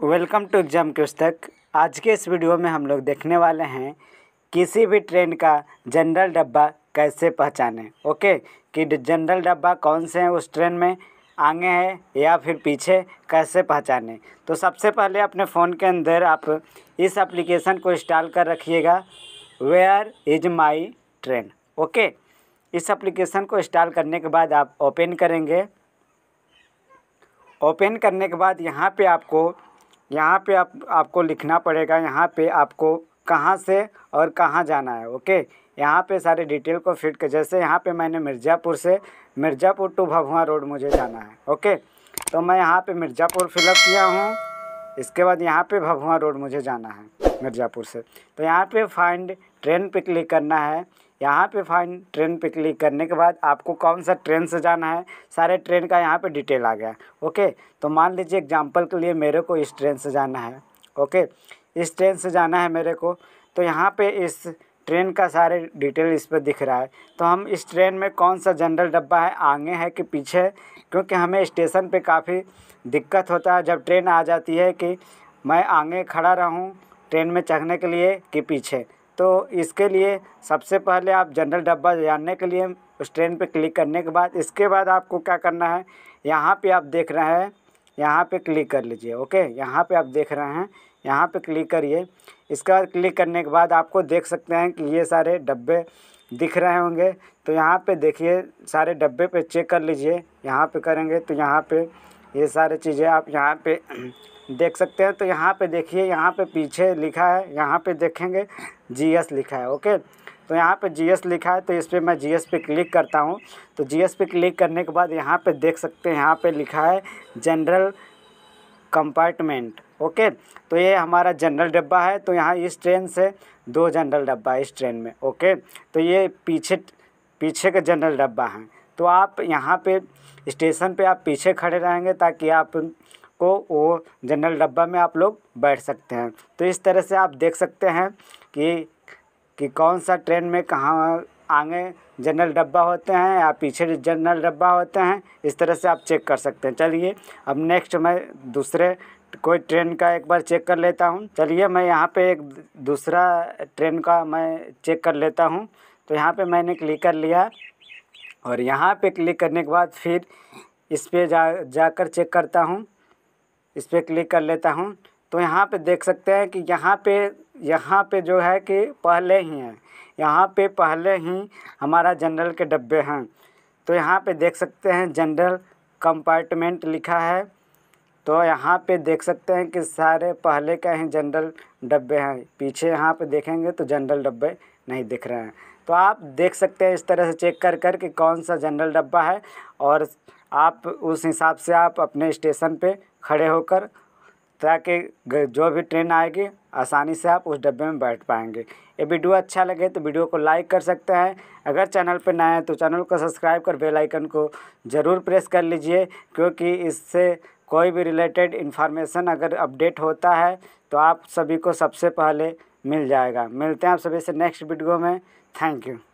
welcome to exam cues तक आज के इस वीडियो में हम लोग देखने वाले हैं किसी भी ट्रेन का जनरल डब्बा कैसे पहचाने ओके कि जनरल डब्बा कौन से हैं उस ट्रेन में आगे है या फिर पीछे कैसे पहचाने तो सबसे पहले अपने फ़ोन के अंदर आप इस एप्लीकेशन को इंस्टॉल कर रखिएगा where is my train okay इस एप्लीकेशन को इंस्टॉल करने के बाद आप ओपन करेंगे ओपन करने के बाद यहाँ पे आपको यहाँ पे आप आपको लिखना पड़ेगा यहाँ पे आपको कहाँ से और कहाँ जाना है ओके यहाँ पे सारे डिटेल को फिट कर जैसे यहाँ पे मैंने मिर्ज़ापुर से मिर्ज़ापुर टू भभुआ रोड मुझे जाना है ओके तो मैं यहाँ पे मिर्ज़ापुर फिलअप किया हूँ इसके बाद यहाँ पे भभुआ रोड मुझे जाना है मिर्ज़ापुर से तो यहाँ पे फाइंड ट्रेन पे क्लिक करना है यहाँ पे फाइन ट्रेन पे क्लिक करने के बाद आपको कौन सा ट्रेन से जाना है सारे ट्रेन का यहाँ पे डिटेल आ गया ओके तो मान लीजिए एग्जांपल के लिए मेरे को इस ट्रेन से जाना है ओके इस ट्रेन से जाना है मेरे को तो यहाँ पे इस ट्रेन का सारे डिटेल इस पर दिख रहा है तो हम इस ट्रेन में कौन सा जनरल डब्बा है आगे है कि पीछे है क्योंकि हमें स्टेशन पर काफ़ी दिक्कत होता है जब ट्रेन आ जाती है कि मैं आगे खड़ा रहूँ ट्रेन में चढ़ने के लिए कि पीछे तो इसके लिए सबसे पहले आप जनरल डब्बा जानने के लिए उस ट्रेन पे क्लिक करने के बाद इसके बाद आपको क्या करना है यहाँ पे आप देख रहे हैं यहाँ पे क्लिक कर लीजिए ओके यहाँ पे आप देख रहे हैं यहाँ पे क्लिक करिए इसके बाद क्लिक करने के बाद आपको देख सकते हैं कि ये सारे डब्बे दिख रहे होंगे तो यहाँ पे देखिए सारे डब्बे पे चेक कर लीजिए यहाँ पे करेंगे तो यहाँ पे ये सारे चीज़ें आप यहाँ पे देख सकते हैं तो यहाँ पे देखिए यहाँ पे पीछे लिखा है यहाँ पे देखेंगे जीएस लिखा है ओके तो यहाँ पे जीएस लिखा है तो इस पर मैं जीएस पे क्लिक करता हूँ तो जीएस पे क्लिक करने के बाद यहाँ पे देख सकते हैं यहाँ पे लिखा है जनरल कंपार्टमेंट ओके तो ये हमारा जनरल डब्बा है तो यहाँ इस ट्रेन से दो जनरल डब्बा है इस ट्रेन में ओके तो ये पीछे पीछे का जनरल डब्बा हैं तो आप यहाँ पे स्टेशन पे आप पीछे खड़े रहेंगे ताकि आप आपको वो जनरल डब्बा में आप लोग बैठ सकते हैं तो इस तरह से आप देख सकते हैं कि कि कौन सा ट्रेन में कहाँ आगे जनरल डब्बा होते हैं या पीछे जनरल डब्बा होते हैं इस तरह से आप चेक कर सकते हैं चलिए अब नेक्स्ट मैं दूसरे कोई ट्रेन का एक बार चेक कर लेता हूँ चलिए मैं यहाँ पे एक दूसरा ट्रेन का मैं चेक कर लेता हूँ तो यहाँ पे मैंने क्लिक कर लिया और यहाँ पे क्लिक करने के बाद फिर इस पर जा जाकर चेक करता हूँ इस पर क्लिक कर लेता हूँ तो यहाँ पे देख सकते हैं कि यहाँ पे यहाँ पे जो है कि पहले ही है यहाँ पे पहले ही हमारा जनरल के डब्बे हैं तो यहाँ पे देख सकते हैं जनरल कंपार्टमेंट लिखा है तो यहाँ पे देख सकते हैं कि सारे पहले के ही जनरल डब्बे हैं पीछे यहाँ पे देखेंगे तो जनरल डब्बे नहीं दिख रहे हैं तो आप देख सकते हैं इस तरह से चेक कर कर के कौन सा जनरल डब्बा है और आप उस हिसाब से आप अपने स्टेशन पे खड़े होकर ताकि जो भी ट्रेन आएगी आसानी से आप उस डब्बे में बैठ पाएंगे ये वीडियो अच्छा लगे तो वीडियो को लाइक कर सकते हैं अगर चैनल पर नए हैं तो चैनल को सब्सक्राइब कर बेल आइकन को ज़रूर प्रेस कर लीजिए क्योंकि इससे कोई भी रिलेटेड इन्फॉर्मेशन अगर अपडेट होता है तो आप सभी को सबसे पहले मिल जाएगा मिलते हैं आप सभी से नेक्स्ट वीडियो में थैंक यू